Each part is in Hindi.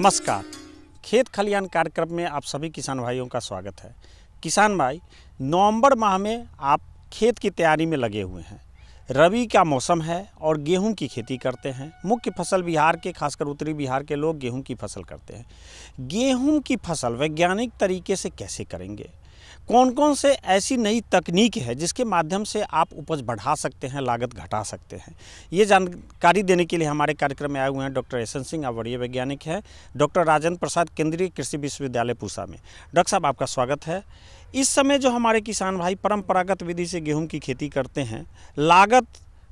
नमस्कार खेत खलियान कार्यक्रम में आप सभी किसान भाइयों का स्वागत है किसान भाई नवंबर माह में आप खेत की तैयारी में लगे हुए हैं रबी का मौसम है और गेहूं की खेती करते हैं मुख्य फसल बिहार के खासकर उत्तरी बिहार के लोग गेहूं की फसल करते हैं गेहूं की फसल वैज्ञानिक तरीके से कैसे करेंगे कौन कौन से ऐसी नई तकनीक है जिसके माध्यम से आप उपज बढ़ा सकते हैं लागत घटा सकते हैं ये जानकारी देने के लिए हमारे कार्यक्रम में आए हुए हैं डॉक्टर एसन सिंह आप वरीय वैज्ञानिक है डॉक्टर राजेंद्र प्रसाद केंद्रीय कृषि विश्वविद्यालय पूसा में डॉक्टर साहब आपका स्वागत है इस समय जो हमारे किसान भाई परंपरागत विधि से गेहूं की खेती करते हैं लागत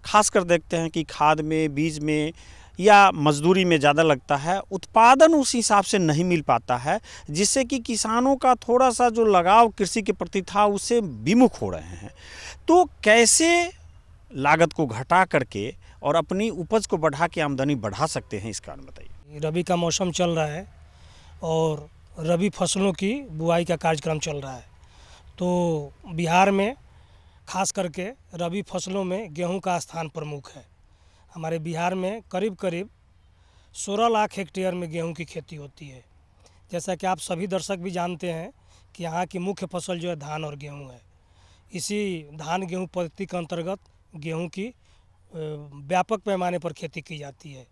खासकर देखते हैं कि खाद में बीज में या मजदूरी में ज़्यादा लगता है उत्पादन उस हिसाब से नहीं मिल पाता है जिससे कि किसानों का थोड़ा सा जो लगाव कृषि के प्रति था उससे विमुख हो रहे हैं तो कैसे लागत को घटा करके और अपनी उपज को बढ़ा के आमदनी बढ़ा सकते हैं इस कारण बताइए रबी का मौसम चल रहा है और रबी फसलों की बुआई का कार्यक्रम चल रहा है तो बिहार में खास करके रबी फसलों में गेहूं का स्थान प्रमुख है हमारे बिहार में करीब करीब 16 लाख हेक्टेयर में गेहूं की खेती होती है जैसा कि आप सभी दर्शक भी जानते हैं कि यहाँ की मुख्य फसल जो है धान और गेहूँ है इसी धान गेहूँ पद्धति के अंतर्गत गेहूँ की व्यापक पैमाने पर खेती की जाती है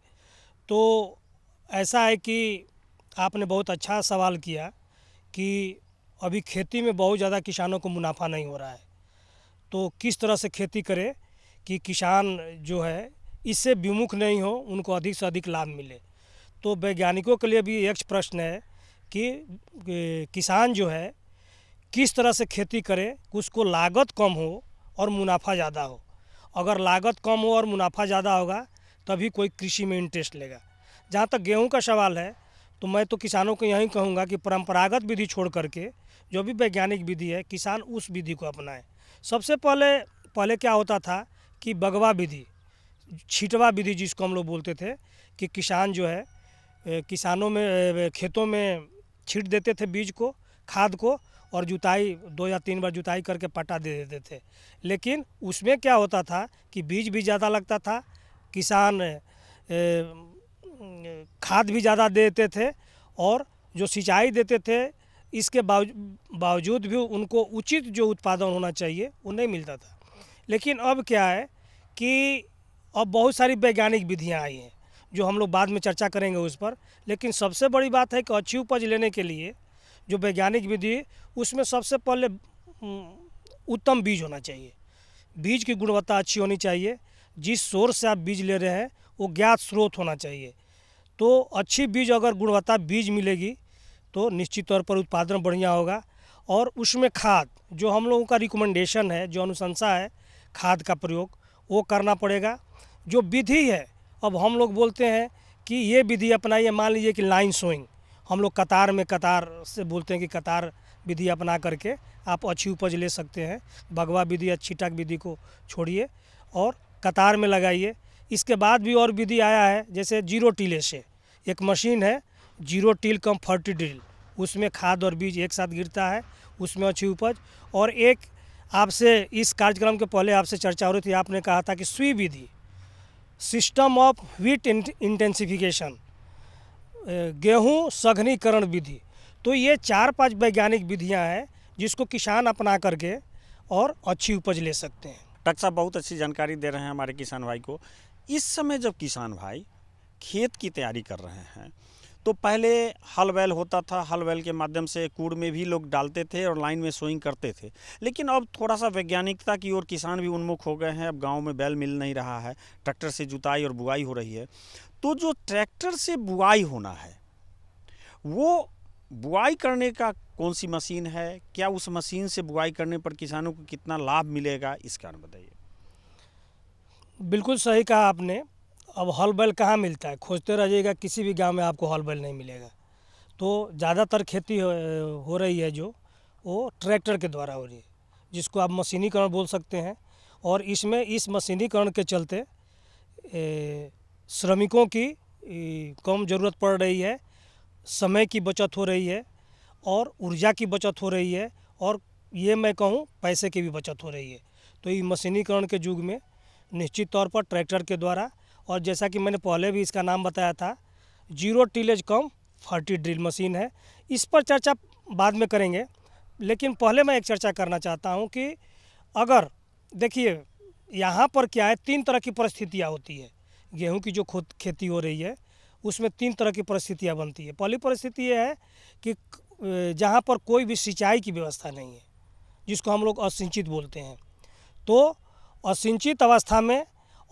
तो ऐसा है कि आपने बहुत अच्छा सवाल किया कि अभी खेती में बहुत ज़्यादा किसानों को मुनाफा नहीं हो रहा है तो किस तरह से खेती करें कि किसान जो है इससे विमुख नहीं हो उनको अधिक से अधिक लाभ मिले तो वैज्ञानिकों के लिए भी एक प्रश्न है कि किसान जो है किस तरह से खेती करे उसको लागत कम हो और मुनाफा ज़्यादा हो अगर लागत कम हो और मुनाफा ज़्यादा होगा तभी कोई कृषि में इंटरेस्ट लेगा जहाँ तक गेहूँ का सवाल है तो मैं तो किसानों को यही कहूँगा कि परंपरागत विधि छोड़ करके जो भी वैज्ञानिक विधि है किसान उस विधि को अपनाएं सबसे पहले पहले क्या होता था कि बगवा विधि छिटवा विधि जिसको हम लोग बोलते थे कि किसान जो है किसानों में खेतों में छीट देते थे बीज को खाद को और जुताई दो या तीन बार जुताई करके पट्टा दे देते थे लेकिन उसमें क्या होता था कि बीज भी ज़्यादा लगता था किसान खाद भी ज़्यादा देते थे और जो सिंचाई देते थे इसके बावजूद भी उनको उचित जो उत्पादन होना चाहिए वो नहीं मिलता था लेकिन अब क्या है कि और बहुत सारी वैज्ञानिक विधियाँ आई हैं जो हम लोग बाद में चर्चा करेंगे उस पर लेकिन सबसे बड़ी बात है कि अच्छी उपज लेने के लिए जो वैज्ञानिक विधि उसमें सबसे पहले उत्तम बीज होना चाहिए बीज की गुणवत्ता अच्छी होनी चाहिए जिस सोर्स से आप बीज ले रहे हैं वो ज्ञात स्रोत होना चाहिए तो अच्छी बीज अगर गुणवत्ता बीज मिलेगी तो निश्चित तौर पर उत्पादन बढ़िया होगा और उसमें खाद जो हम लोगों का रिकमेंडेशन है जो अनुशंसा है खाद का प्रयोग वो करना पड़ेगा जो विधि है अब हम लोग बोलते हैं कि ये विधि अपनाइए मान लीजिए कि लाइन सोइंग हम लोग कतार में कतार से बोलते हैं कि कतार विधि अपना करके आप अच्छी उपज ले सकते हैं भगवा विधि या छिटक विधि को छोड़िए और कतार में लगाइए इसके बाद भी और विधि आया है जैसे जीरो टीले से एक मशीन है zero till cum ferti drill उसमें खाद और बीज एक साथ गिरता है उसमें अच्छी उपज और एक आपसे इस कार्यक्रम के पहले आपसे चर्चा हो रही थी आपने कहा था कि सुई विधि सिस्टम ऑफ व्हीट इंटेंसिफिकेशन गेहूं सघनीकरण विधि तो ये चार पांच वैज्ञानिक विधियां हैं जिसको किसान अपना करके और अच्छी उपज ले सकते हैं डॉक्टर साहब बहुत अच्छी जानकारी दे रहे हैं हमारे किसान भाई को इस समय जब किसान भाई खेत की तैयारी कर रहे हैं तो पहले हल बैल होता था हल बैल के माध्यम से कूड़ में भी लोग डालते थे और लाइन में सोइंग करते थे लेकिन अब थोड़ा सा वैज्ञानिकता की ओर किसान भी उन्मुख हो गए हैं अब गाँव में बैल मिल नहीं रहा है ट्रैक्टर से जुताई और बुआई हो रही है तो जो ट्रैक्टर से बुआई होना है वो बुआई करने का कौन सी मशीन है क्या उस मशीन से बुआई करने पर किसानों को कितना लाभ मिलेगा इस कारण बताइए बिल्कुल सही कहा आपने अब हल बैल कहाँ मिलता है खोजते रहिएगा किसी भी गांव में आपको हल बैल नहीं मिलेगा तो ज़्यादातर खेती हो, हो रही है जो वो ट्रैक्टर के द्वारा हो रही है जिसको आप मशीनीकरण बोल सकते हैं और इसमें इस मशीनीकरण के चलते ए, श्रमिकों की कम ज़रूरत पड़ रही है समय की बचत हो रही है और ऊर्जा की बचत हो रही है और ये मैं कहूँ पैसे की भी बचत हो रही है तो ये मशीनीकरण के युग में निश्चित तौर पर ट्रैक्टर के द्वारा और जैसा कि मैंने पहले भी इसका नाम बताया था zero tillage cum ferti drill machine है इस पर चर्चा बाद में करेंगे लेकिन पहले मैं एक चर्चा करना चाहता हूँ कि अगर देखिए यहाँ पर क्या है तीन तरह की परिस्थितियाँ होती है गेहूँ की जो खुद खेती हो रही है उसमें तीन तरह की परिस्थितियाँ बनती है पहली परिस्थिति ये है कि जहाँ पर कोई भी सिंचाई की व्यवस्था नहीं है जिसको हम लोग असिंचित बोलते हैं तो असिंचित अवस्था में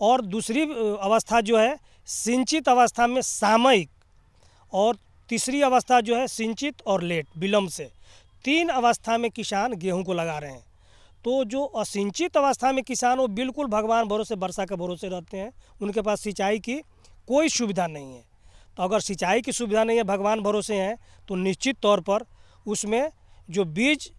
और दूसरी अवस्था जो है सिंचित अवस्था में सामयिक और तीसरी अवस्था जो है सिंचित और लेट विलम्ब से तीन अवस्था में किसान गेहूं को लगा रहे हैं तो जो असिंचित अवस्था में किसान वो बिल्कुल भगवान भरोसे वर्षा के भरोसे रहते हैं उनके पास सिंचाई की कोई सुविधा नहीं है तो अगर सिंचाई की सुविधा नहीं है भगवान भरोसे हैं तो निश्चित तौर पर उसमें जो बीज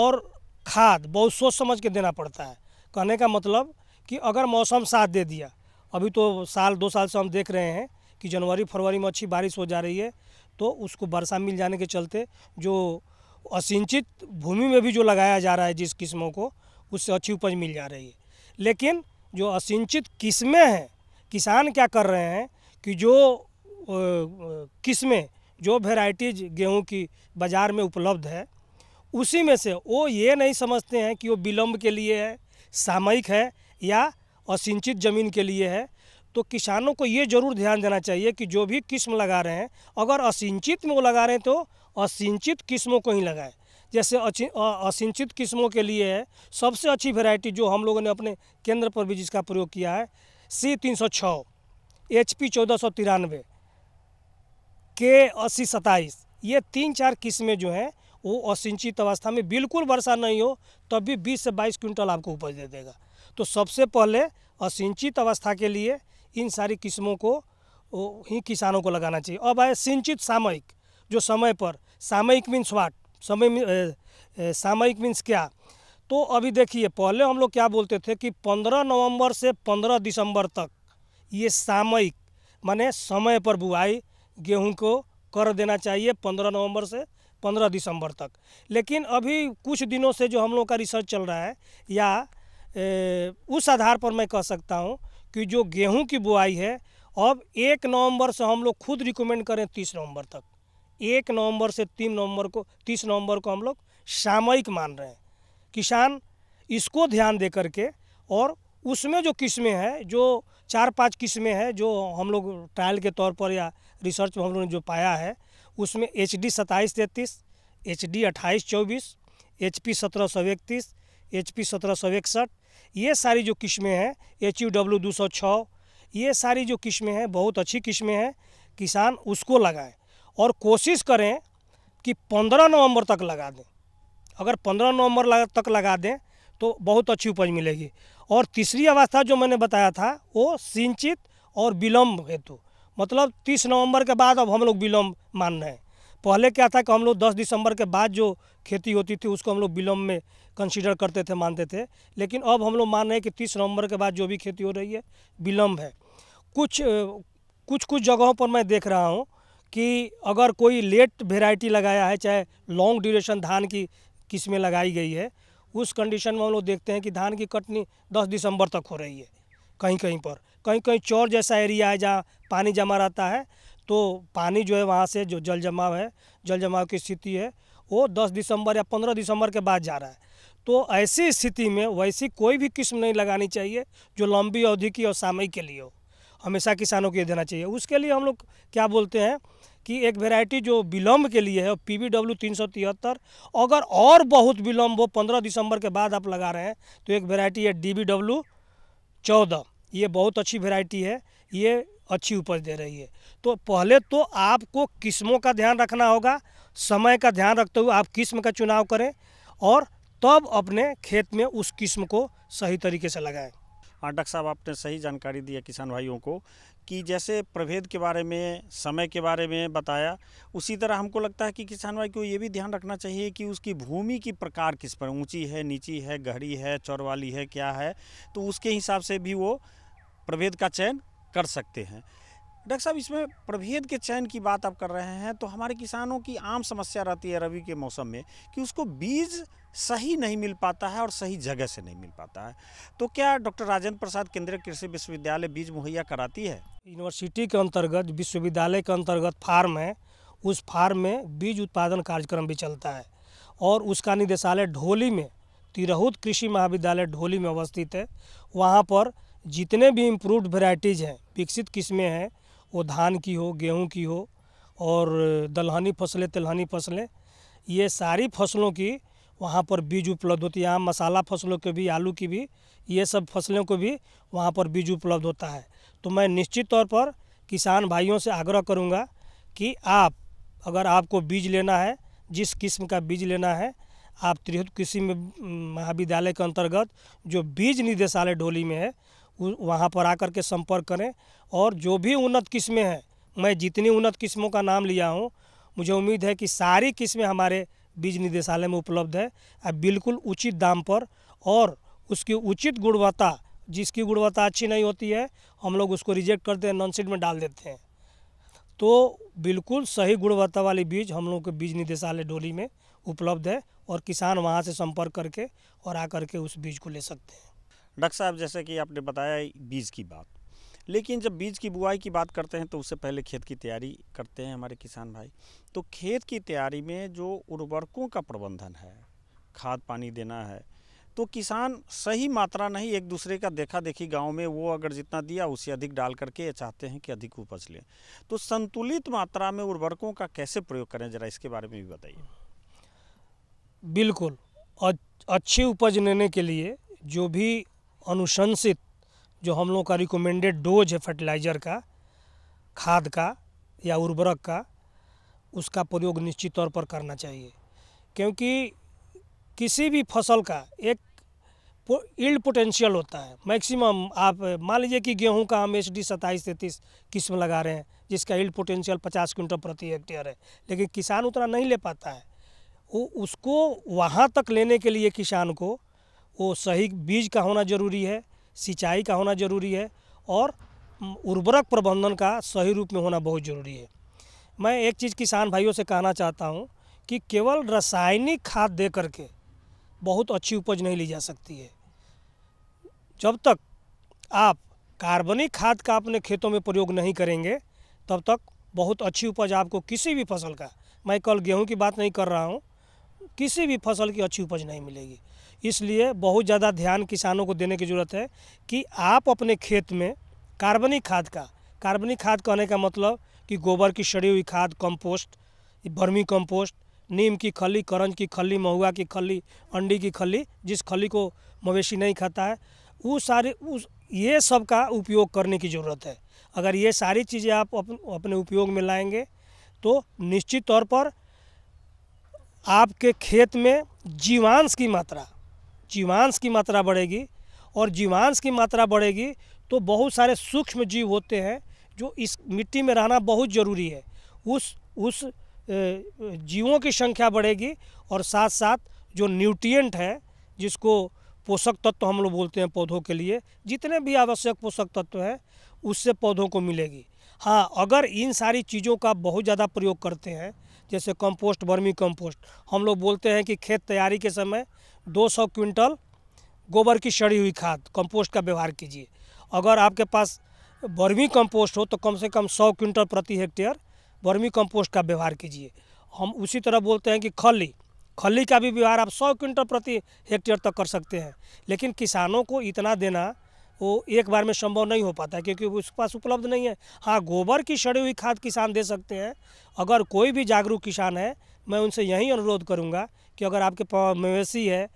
और खाद बहुत सोच समझ के देना पड़ता है कहने का मतलब कि अगर मौसम साथ दे दिया अभी तो साल दो साल से हम देख रहे हैं कि जनवरी फरवरी में अच्छी बारिश हो जा रही है तो उसको वर्षा मिल जाने के चलते जो असिंचित भूमि में भी जो लगाया जा रहा है जिस किस्मों को उससे अच्छी उपज मिल जा रही है लेकिन जो असिंचित किस्में हैं किसान क्या कर रहे हैं कि जो किस्में जो वेराइटीज गेहूं की बाज़ार में उपलब्ध है उसी में से वो ये नहीं समझते हैं कि वो विलम्ब के लिए है सामयिक है या असिंचित ज़मीन के लिए है तो किसानों को ये ज़रूर ध्यान देना चाहिए कि जो भी किस्म लगा रहे हैं अगर असिंचित में वो लगा रहे हैं तो असिंचित किस्मों को ही लगाएं जैसे असिंचित किस्मों के लिए है सबसे अच्छी वेराइटी जो हम लोगों ने अपने केंद्र पर भी जिसका प्रयोग किया है सी तीन सौ छः एच पी चौदह सौ तिरानवे के अस्सी सताईस ये तीन चार किस्में जो हैं वो असिंचित अवस्था में बिल्कुल वर्षा नहीं हो तब भी बीस से बाईस क्विंटल आपको उपज दे देगा तो सबसे पहले असिंचित अवस्था के लिए इन सारी किस्मों को ही किसानों को लगाना चाहिए अब आए सिंचित सामयिक जो समय पर सामयिक मीन्स वाट समय सामयिक मीन्स क्या तो अभी देखिए पहले हम लोग क्या बोलते थे कि 15 नवंबर से 15 दिसंबर तक ये सामयिक माने समय पर बुआई गेहूं को कर देना चाहिए 15 नवंबर से 15 दिसंबर तक लेकिन अभी कुछ दिनों से जो हम लोग का रिसर्च चल रहा है या उस आधार पर मैं कह सकता हूँ कि जो गेहूं की बुआई है अब एक नवंबर से हम लोग खुद रिकमेंड करें तीस नवंबर तक एक नवंबर से तीन नवंबर को तीस नवंबर को हम लोग सामयिक मान रहे हैं किसान इसको ध्यान दे करके और उसमें जो किस्में हैं जो चार पांच किस्में हैं जो हम लोग ट्रायल के तौर पर या रिसर्च में हम लोग ने जो पाया है उसमें एच डी सत्ताईस तैंतीस एच डी अट्ठाईस चौबीस एच पी सत्रह सौ इकतीस एच पी सत्रह सौ इकसठ ये सारी जो किस्में हैं एच यू डब्ल्यू दो सौ छः ये सारी जो किस्में हैं बहुत अच्छी किस्में हैं किसान उसको लगाएं और कोशिश करें कि पंद्रह नवंबर तक लगा दें अगर पंद्रह नवंबर तक लगा दें तो बहुत अच्छी उपज मिलेगी और तीसरी अवस्था जो मैंने बताया था वो सिंचित और विलम्ब हेतु मतलब तीस नवंबर के बाद अब हम लोग विलम्ब मान रहे हैं पहले क्या था कि हम लोग 10 दिसंबर के बाद जो खेती होती थी उसको हम लोग विलम्ब में कंसीडर करते थे मानते थे लेकिन अब हम लोग मान रहे हैं कि तीस नवंबर के बाद जो भी खेती हो रही है विलम्ब है कुछ कुछ कुछ जगहों पर मैं देख रहा हूँ कि अगर कोई लेट वेराइटी लगाया है चाहे लॉन्ग ड्यूरेशन धान की किस्में लगाई गई है उस कंडीशन में हम लोग देखते हैं कि धान की कटनी 10 दिसंबर तक हो रही है कहीं कहीं पर कहीं कहीं चौर जैसा एरिया है जहाँ पानी जमा रहता है तो पानी जो है वहाँ से जो जल जमाव है जल जमाव की स्थिति है वो 10 दिसंबर या 15 दिसंबर के बाद जा रहा है तो ऐसी स्थिति में वैसी कोई भी किस्म नहीं लगानी चाहिए जो लंबी अवधि की और सामयिक के लिए हो हमेशा किसानों को ये देना चाहिए उसके लिए हम लोग क्या बोलते हैं कि एक वेराइटी जो विलम्ब के लिए है पी वी डब्ल्यू तीन सौ तिहत्तर अगर और बहुत विलम्ब हो पंद्रह दिसंबर के बाद आप लगा रहे हैं तो एक वेराइटी है डी बी डब्ल्यू चौदह ये बहुत अच्छी वेराइटी है ये अच्छी उपज दे रही है तो पहले तो आपको किस्मों का ध्यान रखना होगा समय का ध्यान रखते हुए आप किस्म का चुनाव करें और तब अपने खेत में उस किस्म को सही तरीके से लगाएं हाँ डॉक्टर साहब आपने सही जानकारी दिया किसान भाइयों को कि जैसे प्रभेद के बारे में समय के बारे में बताया उसी तरह हमको लगता है कि किसान भाई को ये भी ध्यान रखना चाहिए कि उसकी भूमि की प्रकार किस पर ऊंची है नीची है गहरी है चौरवाली है क्या है तो उसके हिसाब से भी वो प्रभेद का चयन कर सकते हैं डॉक्टर साहब इसमें प्रभेद के चयन की बात आप कर रहे हैं तो हमारे किसानों की आम समस्या रहती है रवि के मौसम में कि उसको बीज सही नहीं मिल पाता है और सही जगह से नहीं मिल पाता है तो क्या डॉक्टर राजेंद्र प्रसाद केंद्रीय कृषि विश्वविद्यालय बीज मुहैया कराती है यूनिवर्सिटी के अंतर्गत विश्वविद्यालय के अंतर्गत फार्म है उस फार्म में बीज उत्पादन कार्यक्रम भी चलता है और उसका निदेशालय ढोली में तिरहुत कृषि महाविद्यालय ढोली में अवस्थित है वहाँ पर जितने भी इम्प्रूव्ड वेराइटीज़ हैं विकसित किस्में हैं वो धान की हो गेहूं की हो और दलहनी फसलें तिलहनी फसलें ये सारी फसलों की वहाँ पर बीज उपलब्ध होती है यहाँ मसाला फसलों के भी आलू की भी ये सब फसलों को भी वहाँ पर बीज उपलब्ध होता है तो मैं निश्चित तौर पर किसान भाइयों से आग्रह करूँगा कि आप अगर आपको बीज लेना है जिस किस्म का बीज लेना है आप त्रिहुत कृषि महाविद्यालय के अंतर्गत जो बीज निदेशालय ढोली में है वहाँ पर आकर के संपर्क करें और जो भी उन्नत किस्में हैं मैं जितनी उन्नत किस्मों का नाम लिया हूँ मुझे उम्मीद है कि सारी किस्में हमारे बीज निदेशालय में उपलब्ध है और बिल्कुल उचित दाम पर और उसकी उचित गुणवत्ता जिसकी गुणवत्ता अच्छी नहीं होती है हम लोग उसको रिजेक्ट करते हैं नॉन सीड में डाल देते हैं तो बिल्कुल सही गुणवत्ता वाले बीज हम लोग के बीज निदेशालय डोली में उपलब्ध है और किसान वहाँ से संपर्क करके और आकर के उस बीज को ले सकते हैं डॉक्टर साहब जैसे कि आपने बताया बीज की बात लेकिन जब बीज की बुआई की बात करते हैं तो उससे पहले खेत की तैयारी करते हैं हमारे किसान भाई तो खेत की तैयारी में जो उर्वरकों का प्रबंधन है खाद पानी देना है तो किसान सही मात्रा नहीं एक दूसरे का देखा देखी गांव में वो अगर जितना दिया उसे अधिक डाल करके ये चाहते हैं कि अधिक उपज लें तो संतुलित मात्रा में उर्वरकों का कैसे प्रयोग करें ज़रा इसके बारे में भी बताइए बिल्कुल अच्छी उपज लेने के लिए जो भी अनुशंसित जो हम लोग का रिकमेंडेड डोज है फर्टिलाइज़र का खाद का या उर्वरक का उसका प्रयोग निश्चित तौर पर करना चाहिए क्योंकि किसी भी फसल का एक इल्ड पोटेंशियल होता है मैक्सिमम आप मान लीजिए कि गेहूं का हम एच डी सत्ताईस तैंतीस किस्म लगा रहे हैं जिसका इल्ड पोटेंशियल पचास क्विंटल प्रति हेक्टेयर है लेकिन किसान उतना नहीं ले पाता है वो उसको वहाँ तक लेने के लिए किसान को वो सही बीज का होना ज़रूरी है सिंचाई का होना ज़रूरी है और उर्वरक प्रबंधन का सही रूप में होना बहुत ज़रूरी है मैं एक चीज़ किसान भाइयों से कहना चाहता हूँ कि केवल रासायनिक खाद दे करके बहुत अच्छी उपज नहीं ली जा सकती है जब तक आप कार्बनिक खाद का अपने खेतों में प्रयोग नहीं करेंगे तब तक बहुत अच्छी उपज आपको किसी भी फसल का मैं कल गेहूं की बात नहीं कर रहा हूं किसी भी फसल की अच्छी उपज नहीं मिलेगी इसलिए बहुत ज़्यादा ध्यान किसानों को देने की ज़रूरत है कि आप अपने खेत में कार्बनिक खाद का कार्बनिक खाद कहने का मतलब कि गोबर की सड़ी हुई खाद कंपोस्ट बर्मी कंपोस्ट नीम की खली करंज की खली महुआ की खली अंडी की खली जिस खली को मवेशी नहीं खाता है वो सारे उस ये सब का उपयोग करने की ज़रूरत है अगर ये सारी चीज़ें आप अपन, अपने उपयोग में लाएंगे तो निश्चित तौर पर आपके खेत में जीवांश की मात्रा जीवांश की मात्रा बढ़ेगी और जीवांश की मात्रा बढ़ेगी तो बहुत सारे सूक्ष्म जीव होते हैं जो इस मिट्टी में रहना बहुत ज़रूरी है उस उस जीवों की संख्या बढ़ेगी और साथ साथ जो न्यूट्रिएंट है जिसको पोषक तत्व हम लोग बोलते हैं पौधों के लिए जितने भी आवश्यक पोषक तत्व हैं उससे पौधों को मिलेगी हाँ अगर इन सारी चीज़ों का बहुत ज़्यादा प्रयोग करते हैं जैसे कंपोस्ट वर्मी कंपोस्ट हम लोग बोलते हैं कि खेत तैयारी के समय 200 क्विंटल गोबर की सड़ी हुई खाद कंपोस्ट का व्यवहार कीजिए अगर आपके पास वर्मी कंपोस्ट हो तो कम से कम 100 क्विंटल प्रति हेक्टेयर वर्मी कंपोस्ट का व्यवहार कीजिए हम उसी तरह बोलते हैं कि खली खली का भी व्यवहार आप सौ क्विंटल प्रति हेक्टेयर तक कर सकते हैं लेकिन किसानों को इतना देना वो एक बार में संभव नहीं हो पाता है क्योंकि उसके पास उपलब्ध नहीं है हाँ गोबर की सड़ी हुई खाद किसान दे सकते हैं अगर कोई भी जागरूक किसान है मैं उनसे यही अनुरोध करूँगा कि अगर आपके मवेशी है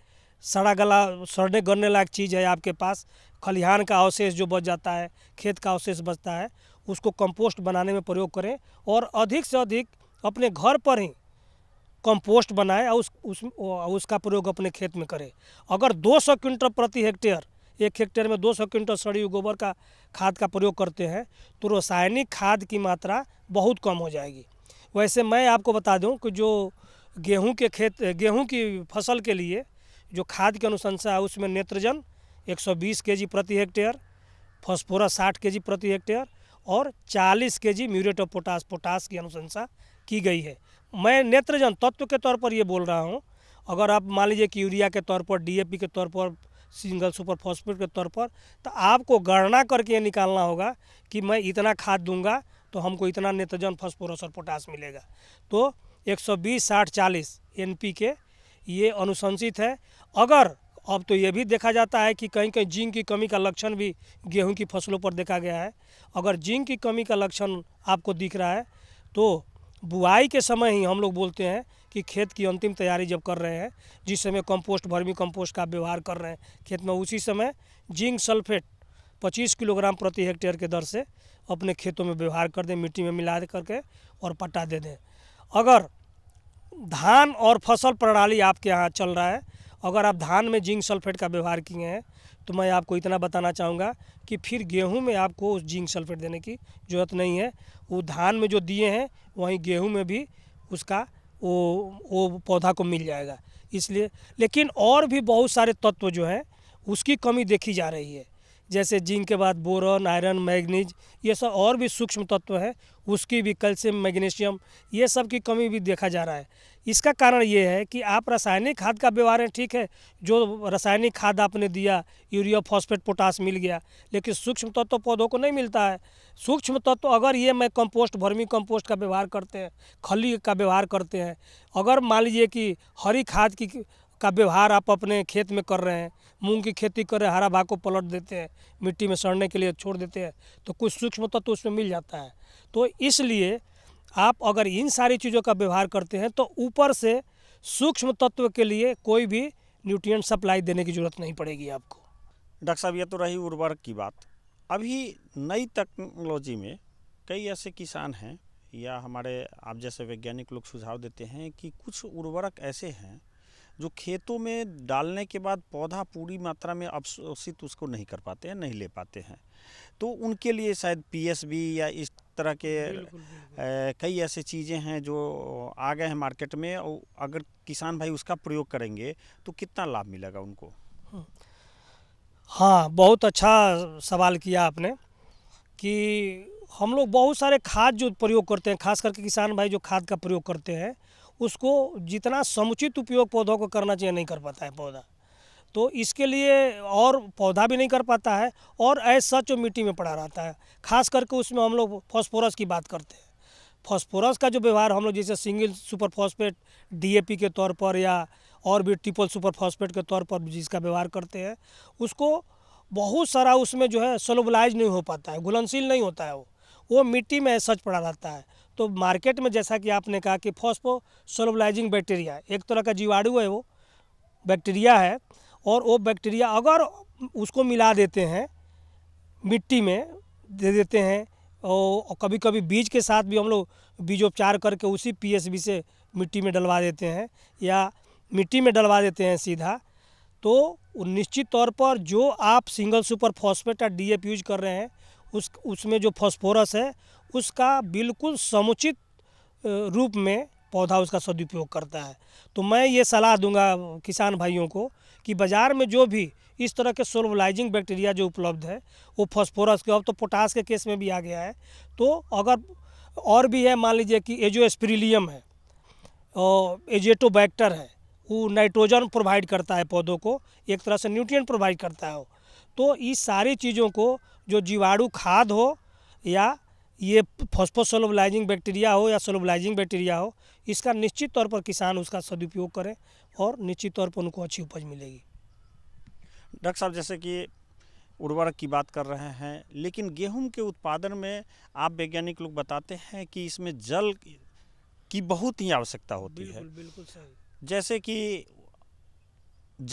सड़ा गला सड़ने गड़ने लायक चीज़ है आपके पास खलिहान का अवशेष जो बच जाता है खेत का अवशेष बचता है उसको कंपोस्ट बनाने में प्रयोग करें और अधिक से अधिक अपने घर पर ही कंपोस्ट बनाएं और उस, उस उसका प्रयोग अपने खेत में करें अगर 200 क्विंटल प्रति हेक्टेयर एक हेक्टेयर में 200 क्विंटल सड़ी गोबर का खाद का प्रयोग करते हैं तो रासायनिक खाद की मात्रा बहुत कम हो जाएगी वैसे मैं आपको बता दूं कि जो गेहूं के खेत गेहूं की फसल के लिए जो खाद की अनुशंसा है उसमें नेत्रजन 120 केजी प्रति हेक्टेयर फॉस्फोरस 60 केजी प्रति हेक्टेयर और चालीस K G muriate of potash potash की अनुशंसा की गई है मैं नेत्रजन तत्व के तौर पर ये बोल रहा हूँ अगर आप मान लीजिए कि यूरिया के तौर पर डीएपी के तौर पर सिंगल सुपर फॉस्फेट के तौर पर तो आपको गणना करके ये निकालना होगा कि मैं इतना खाद दूंगा तो हमको इतना नेत्रजन फॉस्फोरस और पोटास मिलेगा तो 120 60 40 के ये अनुशंसित है अगर अब तो ये भी देखा जाता है कि कहीं कहीं जिंक की कमी का लक्षण भी गेहूं की फसलों पर देखा गया है अगर जिंक की कमी का लक्षण आपको दिख रहा है तो बुआई के समय ही हम लोग बोलते हैं कि खेत की अंतिम तैयारी जब कर रहे हैं जिस समय कंपोस्ट भर्मी कंपोस्ट का व्यवहार कर रहे हैं खेत में उसी समय जिंक सल्फेट 25 किलोग्राम प्रति हेक्टेयर के दर से अपने खेतों में व्यवहार कर दें मिट्टी में मिला करके और पट्टा दे दें अगर धान और फसल प्रणाली आपके यहाँ चल रहा है अगर आप धान में जिंक सल्फेट का व्यवहार किए हैं तो मैं आपको इतना बताना चाहूँगा कि फिर गेहूं में आपको उस जिंक सल्फेट देने की ज़रूरत नहीं है वो धान में जो दिए हैं वहीं गेहूं में भी उसका वो वो पौधा को मिल जाएगा इसलिए लेकिन और भी बहुत सारे तत्व जो हैं उसकी कमी देखी जा रही है जैसे जिंक के बाद बोरन आयरन मैग्नीज ये सब और भी सूक्ष्म तत्व हैं उसकी भी कैल्शियम मैग्नीशियम ये सब की कमी भी देखा जा रहा है इसका कारण ये है कि आप रासायनिक खाद का व्यवहार है ठीक है जो रासायनिक खाद आपने दिया यूरिया फॉस्फेट पोटास मिल गया लेकिन सूक्ष्म तत्व पौधों को नहीं मिलता है सूक्ष्म तत्व अगर ये मैं कंपोस्ट भर्मी कंपोस्ट का व्यवहार करते हैं खली का व्यवहार करते हैं अगर मान लीजिए कि हरी खाद की का व्यवहार आप अपने खेत में कर रहे हैं मूंग की खेती कर रहे हैं हरा भाग को पलट देते हैं मिट्टी में सड़ने के लिए छोड़ देते हैं तो कुछ सूक्ष्म तत्व तो उसमें मिल जाता है तो इसलिए आप अगर इन सारी चीज़ों का व्यवहार करते हैं तो ऊपर से सूक्ष्म तत्व के लिए कोई भी न्यूट्रिएंट सप्लाई देने की ज़रूरत नहीं पड़ेगी आपको डॉक्टर साहब ये तो रही उर्वरक की बात अभी नई टेक्नोलॉजी में कई ऐसे किसान हैं या हमारे आप जैसे वैज्ञानिक लोग सुझाव देते हैं कि कुछ उर्वरक ऐसे हैं जो खेतों में डालने के बाद पौधा पूरी मात्रा में अवशोषित उसको नहीं कर पाते हैं नहीं ले पाते हैं तो उनके लिए शायद पीएसबी या इस तरह के कई ऐसे चीज़ें हैं जो आ गए हैं मार्केट में और अगर किसान भाई उसका प्रयोग करेंगे तो कितना लाभ मिलेगा उनको हम्म। हाँ बहुत अच्छा सवाल किया आपने कि हम लोग बहुत सारे खाद जो प्रयोग करते हैं खास करके किसान भाई जो खाद का प्रयोग करते हैं उसको जितना समुचित उपयोग पौधों को करना चाहिए नहीं कर पाता है पौधा तो इसके लिए और पौधा भी नहीं कर पाता है और ऐसा जो मिट्टी में पड़ा रहता है खास करके उसमें हम लोग फॉस्फोरस की बात करते हैं फॉस्फोरस का जो व्यवहार हम लोग जैसे सिंगल सुपर फॉस्फेट डी के तौर पर या और भी ट्रिपल सुपर फॉस्फेट के तौर पर जिसका व्यवहार करते हैं उसको बहुत सारा उसमें जो है सोलोबलाइज नहीं हो पाता है घुलनशील नहीं होता है वो वो मिट्टी में सच पड़ा रहता है तो मार्केट में जैसा कि आपने कहा कि फॉस्पो सोलबलाइजिंग बैक्टीरिया एक तरह का जीवाणु है वो बैक्टीरिया है और वो बैक्टीरिया अगर उसको मिला देते हैं मिट्टी में दे देते हैं और कभी कभी बीज के साथ भी हम लोग बीजोपचार करके उसी पी से मिट्टी में डलवा देते हैं या मिट्टी में डलवा देते हैं सीधा तो निश्चित तौर पर जो आप सिंगल सुपर फॉस्फेट या डी यूज कर रहे हैं उस उसमें जो फॉस्फोरस है उसका बिल्कुल समुचित रूप में पौधा उसका सदुपयोग करता है तो मैं ये सलाह दूंगा किसान भाइयों को कि बाज़ार में जो भी इस तरह के सोलवलाइजिंग बैक्टीरिया जो उपलब्ध है वो फॉस्फोरस के अब तो पोटास के केस में भी आ गया है तो अगर और भी है मान लीजिए कि एजो एस्प्रिलियम है और एजेटोबैक्टर है वो नाइट्रोजन प्रोवाइड करता है पौधों को एक तरह से न्यूट्रिएंट प्रोवाइड करता है वो तो इस सारी चीज़ों को जो जीवाणु खाद हो या ये सोलोबलाइजिंग बैक्टीरिया हो या सोलोबलाइजिंग बैक्टीरिया हो इसका निश्चित तौर पर किसान उसका सदुपयोग करें और निश्चित तौर पर उनको अच्छी उपज मिलेगी डॉक्टर साहब जैसे कि उर्वरक की बात कर रहे हैं लेकिन गेहूं के उत्पादन में आप वैज्ञानिक लोग बताते हैं कि इसमें जल की बहुत ही आवश्यकता होती बिल्कुल, है बिल्कुल सही जैसे कि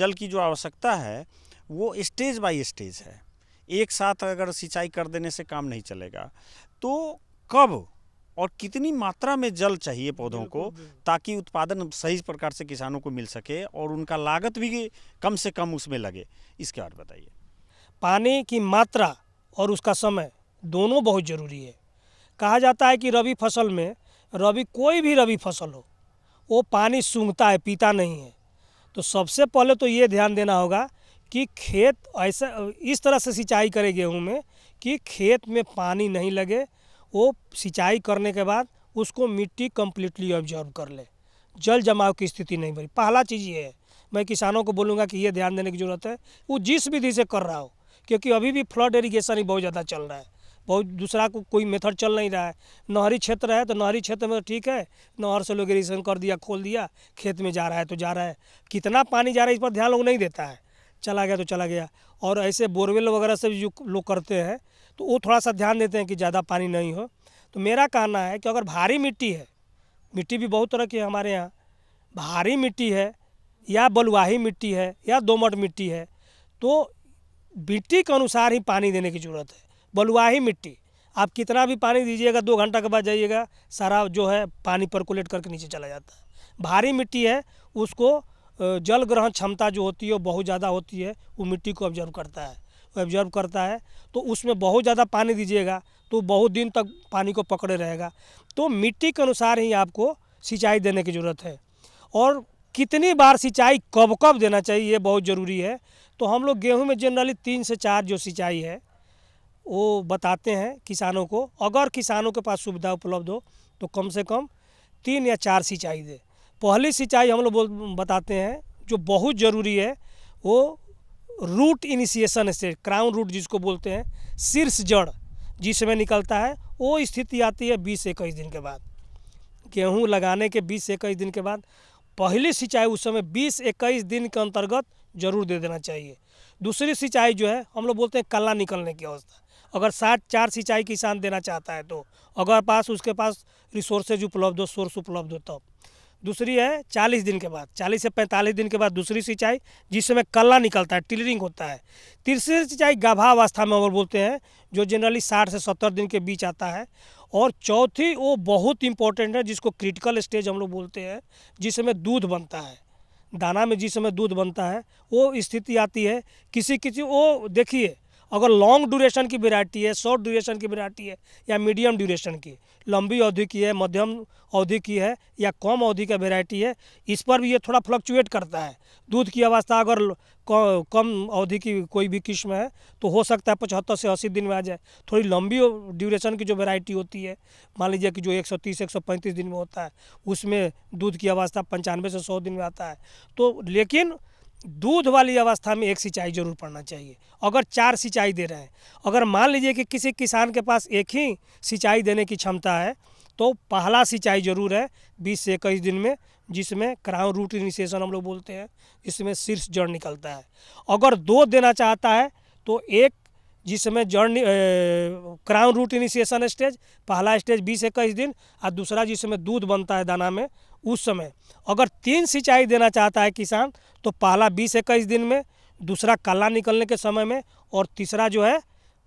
जल की जो आवश्यकता है वो स्टेज बाय स्टेज है एक साथ अगर सिंचाई कर देने से काम नहीं चलेगा तो कब और कितनी मात्रा में जल चाहिए पौधों को ताकि उत्पादन सही प्रकार से किसानों को मिल सके और उनका लागत भी कम से कम उसमें लगे इसके बारे बताइए पानी की मात्रा और उसका समय दोनों बहुत ज़रूरी है कहा जाता है कि रबी फसल में रबी कोई भी रबी फसल हो वो पानी सूंघता है पीता नहीं है तो सबसे पहले तो ये ध्यान देना होगा कि खेत ऐसा इस तरह से सिंचाई करें गेहूँ में कि खेत में पानी नहीं लगे वो सिंचाई करने के बाद उसको मिट्टी कम्प्लीटली ऑब्जॉर्व कर ले जल जमाव की स्थिति नहीं बनी पहला चीज़ ये है मैं किसानों को बोलूँगा कि ये ध्यान देने की ज़रूरत है वो जिस विधि से कर रहा हो क्योंकि अभी भी फ्लड इरीगेशन ही बहुत ज़्यादा चल रहा है बहुत दूसरा को कोई मेथड चल नहीं रहा है नहरी क्षेत्र है तो नहरी क्षेत्र में तो ठीक है नहर से लोग इरीगेशन कर दिया खोल दिया खेत में जा रहा है तो जा रहा है कितना पानी जा रहा है इस पर ध्यान लोग नहीं देता है चला गया तो चला गया और ऐसे बोरवेल वगैरह से भी जो लोग करते हैं तो वो थोड़ा सा ध्यान देते हैं कि ज़्यादा पानी नहीं हो तो मेरा कहना है कि अगर भारी मिट्टी है मिट्टी भी बहुत तरह की है हमारे यहाँ भारी मिट्टी है या बलुआही मिट्टी है या दोमट मिट्टी है तो मिट्टी के अनुसार ही पानी देने की ज़रूरत है बलुआही मिट्टी आप कितना भी पानी दीजिएगा दो घंटा के बाद जाइएगा सारा जो है पानी परकुलेट करके नीचे चला जाता है भारी मिट्टी है उसको जल ग्रहण क्षमता जो होती है वो बहुत ज़्यादा होती है वो मिट्टी को ऑब्जर्व करता है ऑब्जर्व करता है तो उसमें बहुत ज़्यादा पानी दीजिएगा तो बहुत दिन तक पानी को पकड़े रहेगा तो मिट्टी के अनुसार ही आपको सिंचाई देने की ज़रूरत है और कितनी बार सिंचाई कब कब देना चाहिए ये बहुत ज़रूरी है तो हम लोग गेहूँ में जनरली तीन से चार जो सिंचाई है वो बताते हैं किसानों को अगर किसानों के पास सुविधा उपलब्ध हो तो कम से कम तीन या चार सिंचाई दे पहली सिंचाई हम लोग बताते हैं जो बहुत ज़रूरी है वो रूट इनिशिएशन से क्राउन रूट जिसको बोलते हैं शीर्ष जड़ जिसमें निकलता है वो स्थिति आती है बीस इक्कीस दिन के बाद गेहूँ लगाने के बीस इक्कीस दिन के बाद पहली सिंचाई उस समय बीस इक्कीस दिन के अंतर्गत जरूर दे देना चाहिए दूसरी सिंचाई जो है हम लोग बोलते हैं कला निकलने की अवस्था अगर सात चार सिंचाई किसान देना चाहता है तो अगर पास उसके पास रिसोर्सेज उपलब्ध हो सोर्स उपलब्ध हो तब तो। दूसरी है चालीस दिन के बाद चालीस से पैंतालीस दिन के बाद दूसरी सिंचाई जिस समय कल्ला निकलता है टिलरिंग होता है तीसरी सिंचाई गाभा अवस्था में और बोलते हैं जो जनरली साठ से सत्तर दिन के बीच आता है और चौथी वो बहुत इंपॉर्टेंट है जिसको क्रिटिकल स्टेज हम लोग बोलते हैं जिस समय दूध बनता है दाना में जिस समय दूध बनता है वो स्थिति आती है किसी किसी वो देखिए अगर लॉन्ग ड्यूरेशन की वेरायटी है शॉर्ट ड्यूरेशन की वेरायटी है या मीडियम ड्यूरेशन की लंबी अवधि की है मध्यम अवधि की है या कम अवधि का वेरायटी है इस पर भी ये थोड़ा फ्लक्चुएट करता है दूध की अवस्था अगर कम अवधि की कोई भी किस्म है तो हो सकता है पचहत्तर से अस्सी दिन में आ जाए थोड़ी लंबी ड्यूरेशन की जो वेराइटी होती है मान लीजिए कि जो 130 135 दिन में होता है उसमें दूध की अवस्था पंचानवे से सौ दिन में आता है तो लेकिन दूध वाली अवस्था में एक सिंचाई जरूर पड़ना चाहिए अगर चार सिंचाई दे रहे हैं अगर मान लीजिए कि किसी किसान के पास एक ही सिंचाई देने की क्षमता है तो पहला सिंचाई जरूर है बीस से इक्कीस दिन में जिसमें क्राउन रूट इनिशिएशन हम लोग बोलते हैं इसमें शीर्ष जड़ निकलता है अगर दो देना चाहता है तो एक जिस समय जर्नी क्राउन रूट इनिशिएशन स्टेज पहला स्टेज बीस इक्कीस दिन और दूसरा जिस समय दूध बनता है दाना में उस समय अगर तीन सिंचाई देना चाहता है किसान तो पहला बीस इक्कीस दिन में दूसरा काला निकलने के समय में और तीसरा जो है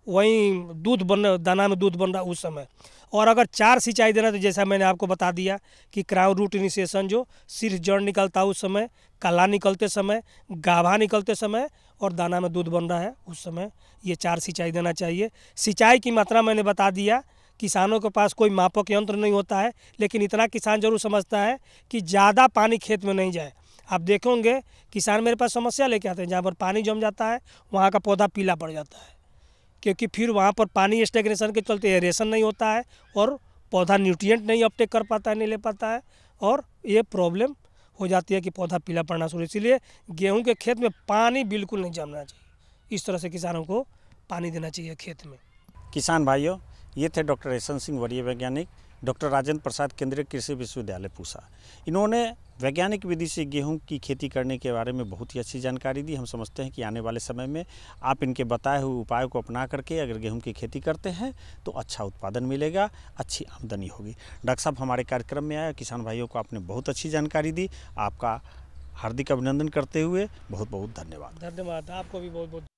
वहीं दूध बन दाना में दूध बन रहा उस समय और अगर चार सिंचाई देना तो जैसा मैंने आपको बता दिया कि क्राउन रूट इनिशिएशन जो सिर्फ जड़ निकलता उस समय काला निकलते समय गाभा निकलते समय और दाना में दूध बन रहा है उस समय ये चार सिंचाई देना चाहिए सिंचाई की मात्रा मैंने बता दिया किसानों के पास कोई मापक यंत्र नहीं होता है लेकिन इतना किसान जरूर समझता है कि ज़्यादा पानी खेत में नहीं जाए आप देखोगे किसान मेरे पास समस्या लेके आते हैं जहाँ पर पानी जम जाता है वहाँ का पौधा पीला पड़ जाता है क्योंकि फिर वहाँ पर पानी स्टेग्रेशन के चलते एरेशन नहीं होता है और पौधा न्यूट्रियट नहीं अपटेक कर पाता है नहीं ले पाता है और ये प्रॉब्लम हो जाती है कि पौधा पीला पड़ना शुरू इसीलिए गेहूँ के खेत में पानी बिल्कुल नहीं जमना चाहिए इस तरह से किसानों को पानी देना चाहिए खेत में किसान भाइयों ये थे डॉक्टर एसन सिंह वरीय वैज्ञानिक डॉक्टर राजेंद्र प्रसाद केंद्रीय कृषि विश्वविद्यालय पूसा इन्होंने वैज्ञानिक विधि से गेहूं की खेती करने के बारे में बहुत ही अच्छी जानकारी दी हम समझते हैं कि आने वाले समय में आप इनके बताए हुए उपाय को अपना करके अगर गेहूं की खेती करते हैं तो अच्छा उत्पादन मिलेगा अच्छी आमदनी होगी डॉक्टर साहब हमारे कार्यक्रम में आया किसान भाइयों को आपने बहुत अच्छी जानकारी दी आपका हार्दिक अभिनंदन करते हुए बहुत बहुत धन्यवाद धन्यवाद आपको भी बहुत बहुत